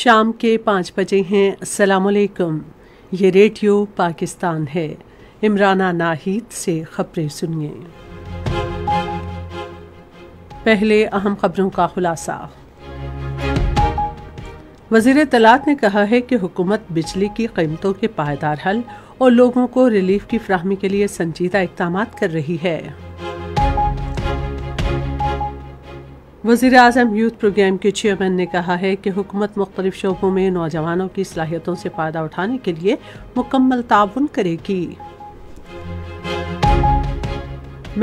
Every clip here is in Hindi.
शाम के पाँच बजे हैं असलकुम ये रेडियो पाकिस्तान है इमराना नाहिद से खबरें सुनिए पहले अहम खबरों का खुलासा वजीर तलात ने कहा है कि हुकूमत बिजली की कीमतों के पायदार हल और लोगों को रिलीफ की फ्राहमी के लिए संजीदा इकदाम कर रही है वजीर अजम यूथ प्रोग्राम के चेयरमैन ने कहा है कि हुकूमत मुख्तलिफ शोबों में नौजवानों की सलाहियतों से फ़ायदा उठाने के लिए मुकम्मल ताउन करेगी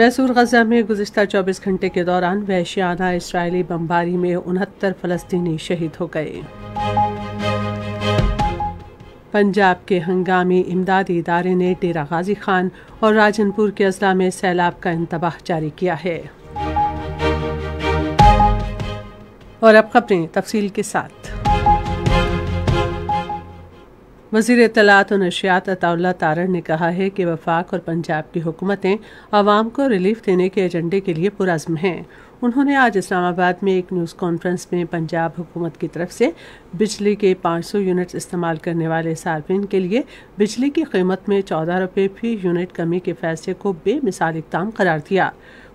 मैसूर गजा में गुजशत 24 घंटे के दौरान वहशियाना इसराइली बमबारी में उनहत्तर फलस्तीनी शहीद हो गए पंजाब के हंगामी इमदादी इदारे ने डेरा गाजी खान और राजनपुर के अजला में सैलाब का इंतबाह जारी किया है और अब खबरें तफसील के साथ वजीर तलात और नशियात अताउल्ला तारण ने कहा है कि वफाक और पंजाब की हुकूमतें आवाम को रिलीफ देने के एजेंडे के लिए पुरज़म हैं उन्होंने आज इस्लामाबाद में एक न्यूज़ कॉन्फ्रेंस में पंजाब हुकूमत की तरफ से बिजली के 500 यूनिट्स इस्तेमाल करने वाले सार्फिन के लिए बिजली की कीमत में चौदह रुपये फी यूनिट कमी के फैसले को बेमिसाल इकदाम करार दिया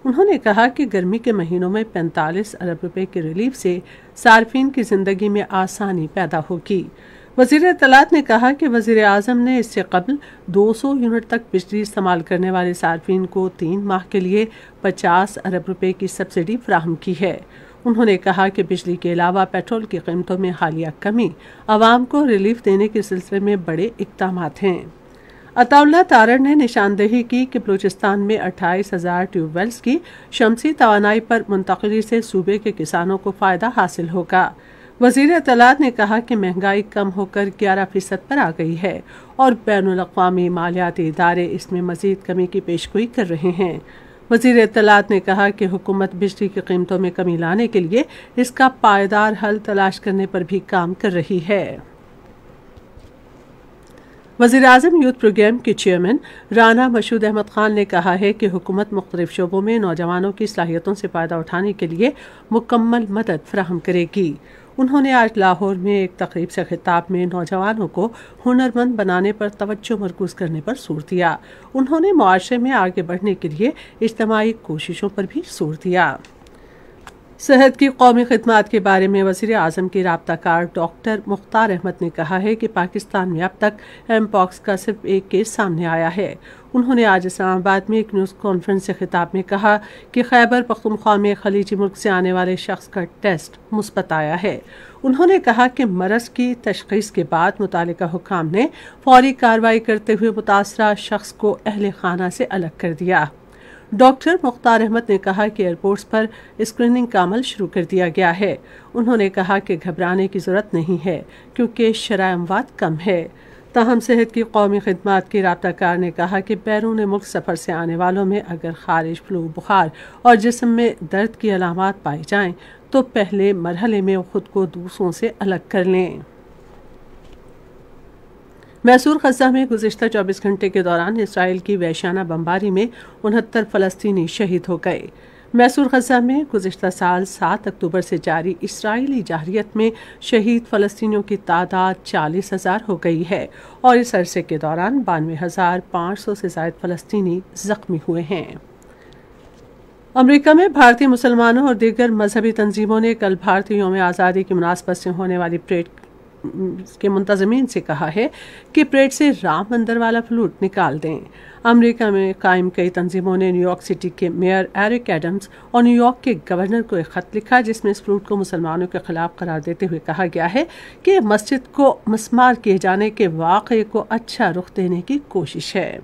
उन्होंने कहा कि गर्मी के महीनों में 45 अरब रुपए के रिलीफ से सार्फिन की ज़िंदगी में आसानी पैदा होगी वजीर तलात ने कहा कि वजीर अजम ने इससे कबल 200 यूनिट तक बिजली इस्तेमाल करने वाले सार्फिन को तीन माह के लिए 50 अरब रुपए की सब्सिडी फ्राहम की है उन्होंने कहा कि बिजली के अलावा पेट्रोल की कीमतों में हालिया कमी आवाम को रिलीफ देने के सिलसिले में बड़े इकदाम हैं अताउल्ला तारण ने निशानदेही की कि बलूचिस्तान में अट्ठाईस हजार ट्यूबवेल्स की शमसी तोानाई पर मुंतकली से सूबे के किसानों को फ़ायदा हासिल होगा वजीर तलात ने कहा कि महंगाई कम होकर ग्यारह फीसद पर आ गई है और बैन अवी मालियाती इदारे इसमें मजीद कमी की पेशगोई कर रहे हैं वजीर तलात ने कहा कि हुकूमत बिजली की कीमतों में कमी लाने के लिए इसका पायदार हल तलाश करने पर भी काम कर रही है वजी अजम यूथ प्रोग्राम के चेयरमैन राना मशहूद अहमद खान ने कहा है कि हुकूमत मुख्तलिफ शोबों में नौजवानों की सलाहियतों से फ़ायदा उठाने के लिए मुकम्मल मदद फ्राहम करेगी उन्होंने आज लाहौर में एक तकरीब से खिताब में नौजवानों को हुनरमंद बनाने पर तवज्जो मरकूज करने पर जोर दिया उन्होंने मुआरे में आगे बढ़ने के लिए इज्तमाही कोशिशों पर भी जोर दिया सेहत की कौमी खदमात के बारे में वजीर अजम के रबताकार डॉक्टर मुख्तार अहमद ने कहा है कि पाकिस्तान में अब तक एम पॉक्स का सिर्फ एक केस सामने आया है उन्होंने आज इस्लामाबाद में एक न्यूज़ कॉन्फ्रेंस से खिताब में कहा कि खैबर पख्तनख्वा में खलीजी मुल्क से आने वाले शख्स का टेस्ट मुस्बत आया है उन्होंने कहा कि मरज की तशखीस के बाद मुतल हुकाम ने फौरी कार्रवाई करते हुए मुतासर शख्स को अहल खाना से अलग कर दिया डॉक्टर मुख्तार अहमद ने कहा कि एयरपोर्ट्स पर स्क्रीनिंग का अमल शुरू कर दिया गया है उन्होंने कहा कि घबराने की ज़रूरत नहीं है क्योंकि शरामवाद कम है तहम सेहत की कौमी खदमात की रबाकार ने कहा कि बैरून मुल्क सफ़र से आने वालों में अगर खारिज फ्लू बुखार और जिसम में दर्द की अलामत पाई जाएँ तो पहले मरहले में ख़ुद को दूसरों से अलग कर लें मैसूर खजा में गुजशत 24 घंटे के दौरान इसराइल की वैशाना बमबारी में उनहत्तर फलस्तीनी शहीद हो गए मैसूर खजा में गुजशत साल 7 अक्टूबर से जारी इसराइली जाहरीत में शहीद फ़लस्तियों की तादाद चालीस हज़ार हो गई है और इस अरसे के दौरान बानवे हज़ार पाँच सौ से जायद फ़लस्तनी ज़ख्मी हुए हैं अमेरिका में भारतीय मुसलमानों और दीगर मजहबी तंजीमों ने कल भारतीय योम आज़ादी की मुनासबत से होने वाली परेड के मुंतजमीन से कहा है कि परेड से राम मंदिर वाला फ्लूट निकाल दें अमेरिका में कायम कई तंजीमों ने न्यूयॉर्क सिटी के मेयर एरिक एडम्स और न्यूयॉर्क के गवर्नर को एक ख़त लिखा जिसमें इस फ्लूट को मुसलमानों के खिलाफ करार देते हुए कहा गया है कि मस्जिद को मस्मार किए जाने के वाक़े को अच्छा रुख देने की कोशिश है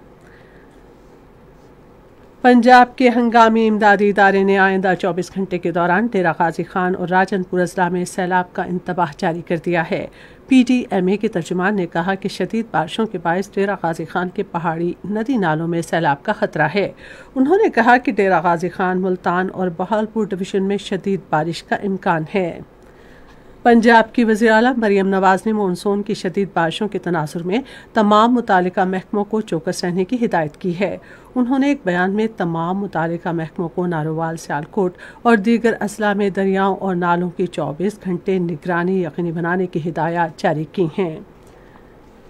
पंजाब के हंगामी इमदादी इदारे ने आइंदा 24 घंटे के दौरान डेरा गाजी खान और राजनपुर अजला में सैलाब का इंतबाह जारी कर दिया है पी डी एम ए के तर्जुमान ने कहा कि शदीद बारिशों के बायस डेरा गाजी खान के पहाड़ी नदी नालों में सैलाब का खतरा है उन्होंने कहा कि डेरा गाजी खान मुल्तान और बहालपुर डिवीजन में शदीद बारिश का इम्कान है पंजाब की वजी अला मरीम नवाज ने मानसून की शदीद बारिशों के तनासर में तमाम मुतल महकमों को चौकस रहने की हिदायत की है उन्होंने एक बयान में तमाम मुतल महकमों को नारोवाल सियालकोट और दीगर असला में दरियाओं और नालों की चौबीस घंटे निगरानी यकीनी बनाने की हिदायत जारी की हैं